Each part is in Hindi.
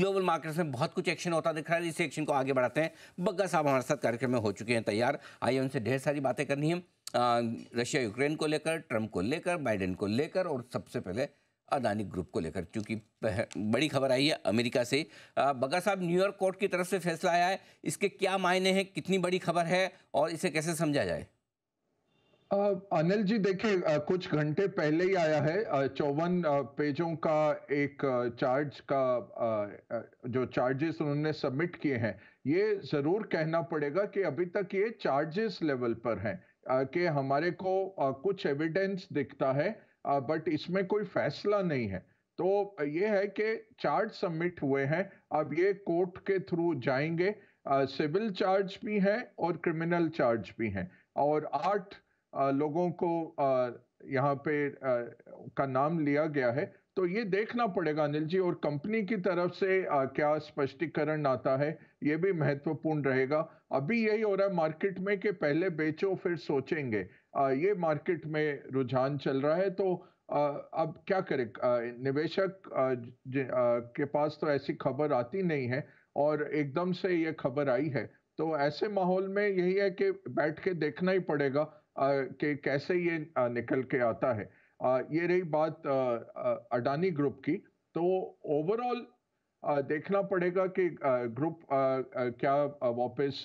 ग्लोबल मार्केट्स में बहुत कुछ एक्शन होता दिख रहा है इस एक्शन को आगे बढ़ाते हैं बग्गा साहब हमारे साथ कार्यक्रम में हो चुके हैं तैयार आइए उनसे ढेर सारी बातें करनी है रशिया यूक्रेन को लेकर ट्रंप को लेकर बाइडेन को लेकर और सबसे पहले अदानी ग्रुप को लेकर क्योंकि बड़ी खबर आई है अमेरिका से बग्गा साहब न्यूयॉर्क कोर्ट की तरफ से फैसला आया है इसके क्या मायने हैं कितनी बड़ी खबर है और इसे कैसे समझा जाए अनिल जी देखिए कुछ घंटे पहले ही आया है चौवन पेजों का एक चार्ज का जो चार्जेस उन्होंने सबमिट किए हैं ये जरूर कहना पड़ेगा कि अभी तक ये चार्जेस लेवल पर हैं कि हमारे को कुछ एविडेंस दिखता है बट इसमें कोई फैसला नहीं है तो ये है कि चार्ज सबमिट हुए हैं अब ये कोर्ट के थ्रू जाएंगे सिविल चार्ज भी हैं और क्रिमिनल चार्ज भी हैं और आठ लोगों को यहाँ पे का नाम लिया गया है तो ये देखना पड़ेगा अनिल जी और कंपनी की तरफ से क्या स्पष्टीकरण आता है ये भी महत्वपूर्ण रहेगा अभी यही हो रहा है मार्केट में कि पहले बेचो फिर सोचेंगे ये मार्केट में रुझान चल रहा है तो अब क्या करे निवेशक के पास तो ऐसी खबर आती नहीं है और एकदम से ये खबर आई है तो ऐसे माहौल में यही है कि बैठ के देखना ही पड़ेगा कि कैसे ये निकल के आता है ये रही बात अडानी ग्रुप की तो ओवरऑल देखना पड़ेगा कि ग्रुप क्या वापस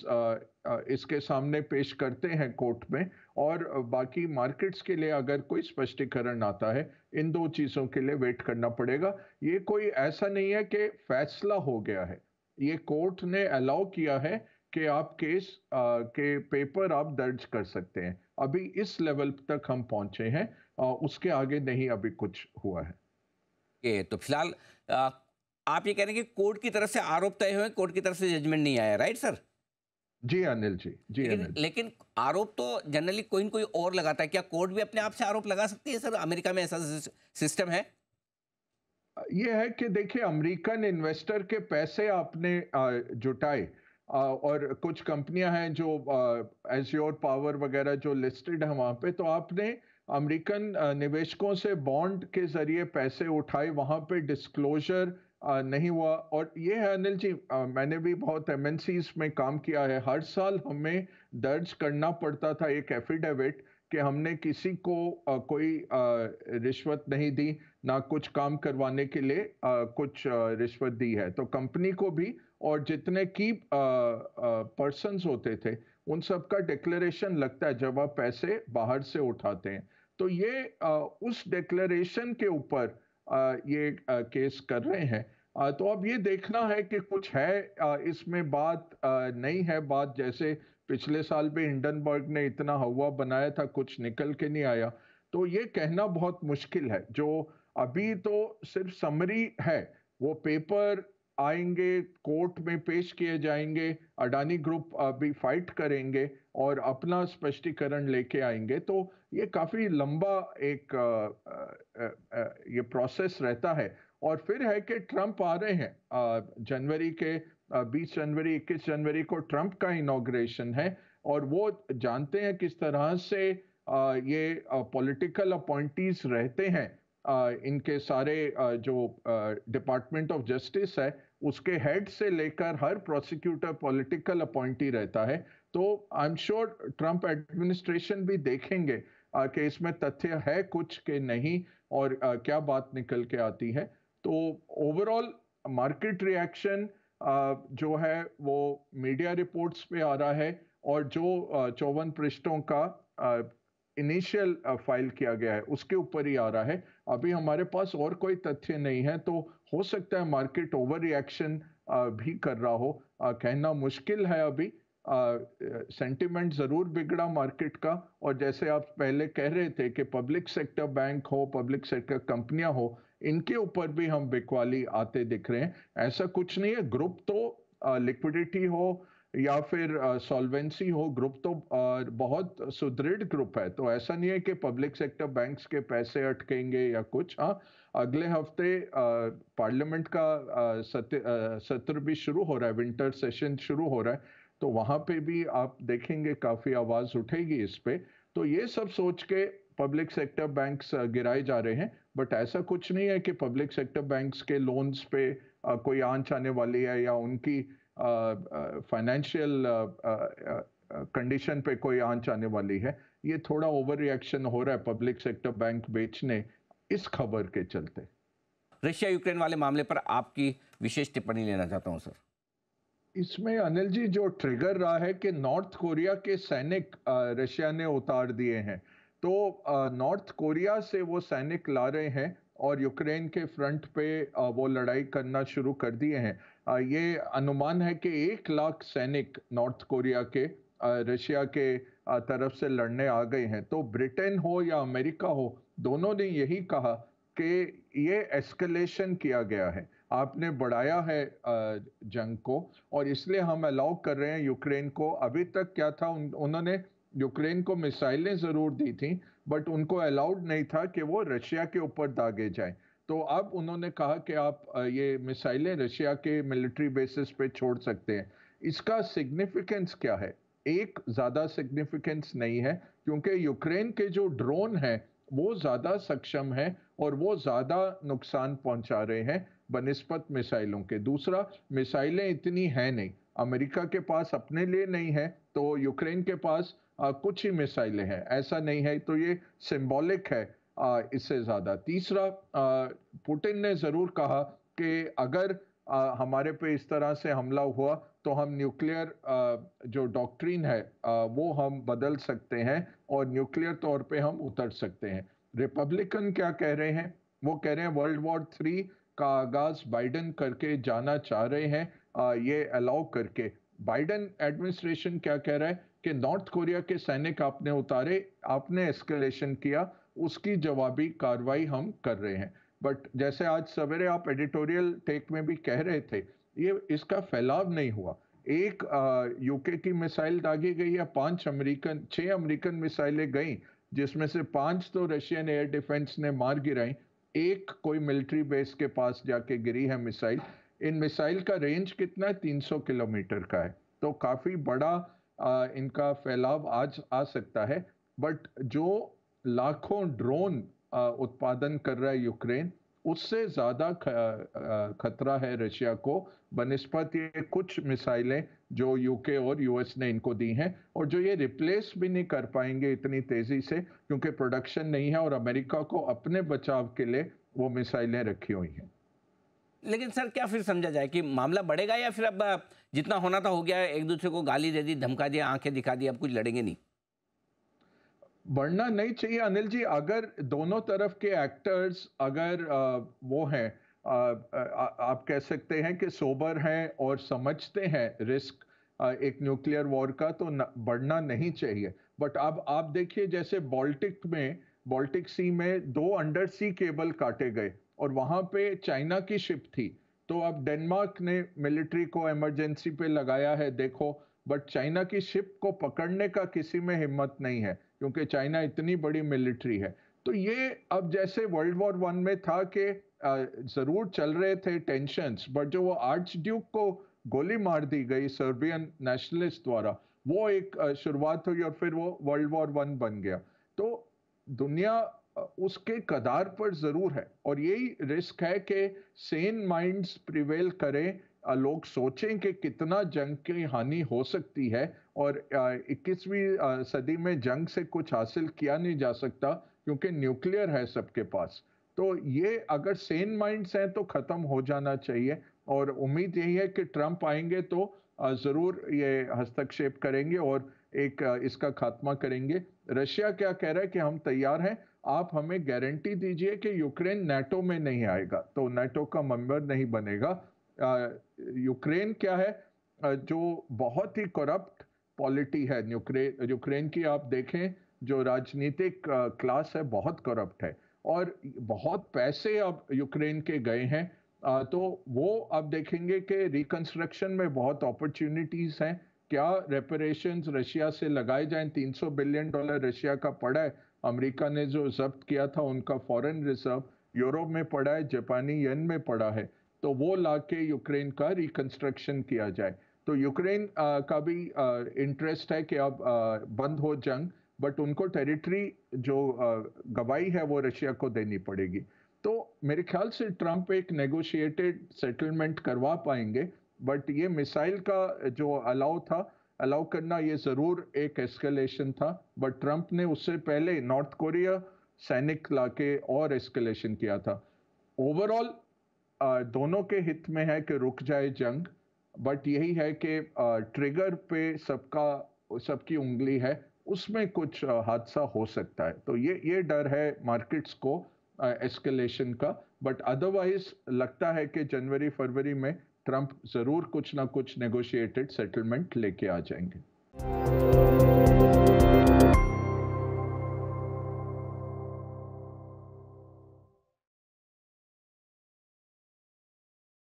इसके सामने पेश करते हैं कोर्ट में और बाकी मार्केट्स के लिए अगर कोई स्पष्टीकरण आता है इन दो चीज़ों के लिए वेट करना पड़ेगा ये कोई ऐसा नहीं है कि फैसला हो गया है ये कोर्ट ने अलाउ किया है कि आप केस के पेपर आप दर्ज कर सकते हैं अभी इस लेवल तक हम पहुंचे हैं आ, उसके आगे नहीं अभी कुछ हुआ है ये तो फिलहाल आप ये कह रहे हैं कि कोर्ट की तरफ से आरोप तय हुए कोर्ट की तरफ से जजमेंट नहीं आया राइट सर जी अनिल जी जी लेकिन, अनिल लेकिन आरोप तो जनरली कोई ना कोई और लगाता है क्या कोर्ट भी अपने आप से आरोप लगा सकती है सर अमेरिका में ऐसा सिस्टम है ये है कि देखिए अमेरिकन इन्वेस्टर के पैसे आपने जुटाए और कुछ कंपनियां हैं जो एज्योर पावर वगैरह जो लिस्टेड है वहाँ पे तो आपने अमेरिकन निवेशकों से बॉन्ड के जरिए पैसे उठाए वहाँ पे डिस्क्लोजर नहीं हुआ और ये है अनिल जी मैंने भी बहुत एम में काम किया है हर साल हमें दर्ज करना पड़ता था एक एफिडेविट कि हमने किसी को आ, कोई आ, रिश्वत नहीं दी ना कुछ काम करवाने के लिए आ, कुछ आ, रिश्वत दी है तो कंपनी को भी और जितने की पर्सन होते थे उन सब का डिक्लेरेशन लगता है जब आप पैसे बाहर से उठाते हैं तो ये आ, उस डिक्लेरेशन के ऊपर ये आ, केस कर रहे हैं तो अब ये देखना है कि कुछ है इसमें बात नहीं है बात जैसे पिछले साल भी हिंडनबर्ग ने इतना हवा बनाया था कुछ निकल के नहीं आया तो ये कहना बहुत मुश्किल है जो अभी तो सिर्फ समरी है वो पेपर आएंगे कोर्ट में पेश किए जाएंगे अडानी ग्रुप अभी फाइट करेंगे और अपना स्पष्टीकरण लेके आएंगे तो ये काफ़ी लंबा एक ये प्रोसेस रहता है और फिर है कि ट्रंप आ रहे हैं जनवरी के बीस जनवरी इक्कीस जनवरी को ट्रंप का इनाग्रेशन है और वो जानते हैं किस तरह से ये पॉलिटिकल अपॉइंटीज रहते हैं इनके सारे जो डिपार्टमेंट ऑफ जस्टिस है उसके हेड से लेकर हर प्रोसिक्यूटर पॉलिटिकल अपॉइंटी रहता है तो I am sure Trump administration भी देखेंगे कि इसमें तथ्य है कुछ के नहीं और क्या बात निकल के आती है तो ओवरऑल मार्केट रिएक्शन जो है वो मीडिया रिपोर्ट्स पे आ रहा है और जो uh, चौवन पृष्ठों का इनिशियल uh, फाइल uh, किया गया है उसके ऊपर ही आ रहा है अभी हमारे पास और कोई तथ्य नहीं है तो हो सकता है मार्केट ओवर रिएक्शन भी कर रहा हो कहना मुश्किल है अभी सेंटिमेंट जरूर बिगड़ा मार्केट का और जैसे आप पहले कह रहे थे कि पब्लिक सेक्टर बैंक हो पब्लिक सेक्टर कंपनियां हो इनके ऊपर भी हम बिकवाली आते दिख रहे हैं ऐसा कुछ नहीं है ग्रुप तो लिक्विडिटी हो या फिर सॉल्वेंसी हो ग्रुप तो बहुत सुदृढ़ ग्रुप है तो ऐसा नहीं है कि पब्लिक सेक्टर बैंक्स के पैसे अटकेंगे या कुछ हाँ अगले हफ्ते पार्लियामेंट का सत्र, भी शुरू हो रहा है विंटर सेशन शुरू हो रहा है तो वहां पे भी आप देखेंगे काफ़ी आवाज़ उठेगी इस पर तो ये सब सोच के पब्लिक सेक्टर बैंक्स गिराए जा रहे हैं बट ऐसा कुछ नहीं है कि पब्लिक सेक्टर बैंक्स के लोन्स पे आ, कोई आंच आने वाली है या उनकी फाइनेंशियल कंडीशन पे कोई आंच आने वाली है ये थोड़ा ओवर रिएक्शन हो रहा है पब्लिक सेक्टर बैंक बेचने इस खबर के चलते रशिया यूक्रेन वाले मामले पर आपकी विशेष टिप्पणी लेना चाहता हूँ सर इसमें अनिल जी जो ट्रिगर रहा है कि नॉर्थ कोरिया के सैनिक रशिया ने उतार दिए हैं तो नॉर्थ कोरिया से वो सैनिक ला रहे हैं और यूक्रेन के फ्रंट पे वो लड़ाई करना शुरू कर दिए हैं ये अनुमान है कि एक लाख सैनिक नॉर्थ कोरिया के रशिया के तरफ से लड़ने आ गए हैं तो ब्रिटेन हो या अमेरिका हो दोनों ने यही कहा कि ये एस्केलेशन किया गया है आपने बढ़ाया है जंग को और इसलिए हम अलाउ कर रहे हैं यूक्रेन को अभी तक क्या था उन, उन्होंने यूक्रेन को मिसाइलें ज़रूर दी थी बट उनको अलाउड नहीं था कि वो रशिया के ऊपर दागे जाए तो अब उन्होंने कहा कि आप ये मिसाइलें रशिया के मिलिट्री बेसिस पे छोड़ सकते हैं इसका सिग्निफिकेंस क्या है एक ज़्यादा सिग्निफिकेंस नहीं है क्योंकि यूक्रेन के जो ड्रोन हैं वो ज़्यादा सक्षम है और वो ज़्यादा नुकसान पहुंचा रहे हैं बनस्पत मिसाइलों के दूसरा मिसाइलें इतनी हैं नहीं अमेरिका के पास अपने लिए नहीं है तो यूक्रेन के पास कुछ ही मिसाइलें हैं ऐसा नहीं है तो ये सिंबॉलिक है इससे ज़्यादा तीसरा पुटिन ने ज़रूर कहा कि अगर हमारे पे इस तरह से हमला हुआ तो हम न्यूक्लियर जो डॉक्ट्रीन है वो हम बदल सकते हैं और न्यूक्लियर तौर पे हम उतर सकते हैं रिपब्लिकन क्या कह रहे हैं वो कह रहे हैं वर्ल्ड वॉर थ्री का आगाज बाइडन करके जाना चाह रहे हैं ये अलाउ करके बाइडन एडमिनिस्ट्रेशन क्या कह रहा है कि नॉर्थ कोरिया के सैनिक आपने उतारे आपने एस्केलेशन किया उसकी जवाबी कार्रवाई हम कर रहे हैं बट जैसे आज सवेरे आप एडिटोरियल टेक में भी कह रहे थे ये इसका फैलाव नहीं हुआ एक यूके की मिसाइल दागी गई या पांच अमेरिकन छह अमेरिकन मिसाइलें गई जिसमें से पांच तो रशियन एयर डिफेंस ने मार गिराई एक कोई मिलिट्री बेस के पास जाके गिरी है मिसाइल इन मिसाइल का रेंज कितना है 300 किलोमीटर का है तो काफी बड़ा इनका फैलाव आज आ सकता है बट जो लाखों ड्रोन उत्पादन कर रहा है यूक्रेन उससे ज़्यादा खतरा है रशिया को बनस्पत ये कुछ मिसाइलें जो यूके और यूएस ने इनको दी हैं और जो ये रिप्लेस भी नहीं कर पाएंगे इतनी तेज़ी से क्योंकि प्रोडक्शन नहीं है और अमेरिका को अपने बचाव के लिए वो मिसाइलें रखी हुई हैं लेकिन सर क्या फिर समझा जाए कि मामला बढ़ेगा या फिर अब जितना होना था हो गया एक दूसरे को गाली दे दी धमका दिया आंखें दिखा दी अब कुछ लड़ेंगे नहीं बढ़ना नहीं चाहिए अनिल जी अगर दोनों तरफ के एक्टर्स अगर वो हैं आप कह सकते हैं कि सोबर हैं और समझते हैं रिस्क एक न्यूक्लियर वॉर का तो न, बढ़ना नहीं चाहिए बट अब आप देखिए जैसे बाल्टिक में बाल्टिक सी में दो अंडर सी केबल काटे गए और वहाँ पे चाइना की शिप थी तो अब डेनमार्क ने मिलिट्री को इमरजेंसी पे लगाया है देखो बट चाइना की शिप को पकड़ने का किसी में हिम्मत नहीं है क्योंकि चाइना इतनी बड़ी मिलिट्री है तो ये अब जैसे वर्ल्ड वॉर वन में था कि जरूर चल रहे थे टेंशन बट जो वो आर्च ड्यूक को गोली मार दी गई सर्बियन नेशनलिस्ट द्वारा वो एक शुरुआत हुई और फिर वो वर्ल्ड वॉर वन बन गया तो दुनिया उसके कदार पर ज़रूर है और यही रिस्क है कि सेन माइंड्स प्रिवेल करें लोग सोचें कि कितना जंग की हानि हो सकती है और 21वीं सदी में जंग से कुछ हासिल किया नहीं जा सकता क्योंकि न्यूक्लियर है सबके पास तो ये अगर सेन माइंड्स हैं तो ख़त्म हो जाना चाहिए और उम्मीद यही है कि ट्रंप आएंगे तो ज़रूर ये हस्तक्षेप करेंगे और एक इसका खात्मा करेंगे रशिया क्या कह रहा है कि हम तैयार हैं आप हमें गारंटी दीजिए कि यूक्रेन नेटो में नहीं आएगा तो नेटो का मेंबर नहीं बनेगा यूक्रेन क्या है जो बहुत ही करप्ट पॉलिटी है यूक्रेन यूक्रेन की आप देखें जो राजनीतिक क्लास है बहुत करप्ट है और बहुत पैसे अब यूक्रेन के गए हैं तो वो अब देखेंगे कि रिकंस्ट्रक्शन में बहुत अपॉर्चुनिटीज हैं क्या रेपरेशन रशिया से लगाए जाए 300 बिलियन डॉलर रशिया का पड़ा है अमेरिका ने जो जब्त किया था उनका फॉरेन रिजर्व यूरोप में पड़ा है जापानी यन में पड़ा है तो वो ला के यूक्रेन का रिकंस्ट्रक्शन किया जाए तो यूक्रेन का भी इंटरेस्ट है कि अब आ, बंद हो जंग बट उनको टेरिटरी जो गवाही है वो रशिया को देनी पड़ेगी मेरे ख्याल से ट्रंप एक नेगोशिएटेड सेटलमेंट करवा पाएंगे बट ये मिसाइल का जो अलाउ था अलाउ करना ये ज़रूर एक एस्केलेशन था बट ट्रंप ने उससे पहले नॉर्थ कोरिया सैनिक लाके और एस्केलेशन किया था ओवरऑल दोनों के हित में है कि रुक जाए जंग बट यही है कि ट्रिगर पे सबका सबकी उंगली है उसमें कुछ हादसा हो सकता है तो ये ये डर है मार्केट्स को एस्केलेशन का बट अदरवाइज लगता है कि जनवरी फरवरी में ट्रंप जरूर कुछ ना कुछ नेगोशिएटेड सेटलमेंट लेके आ जाएंगे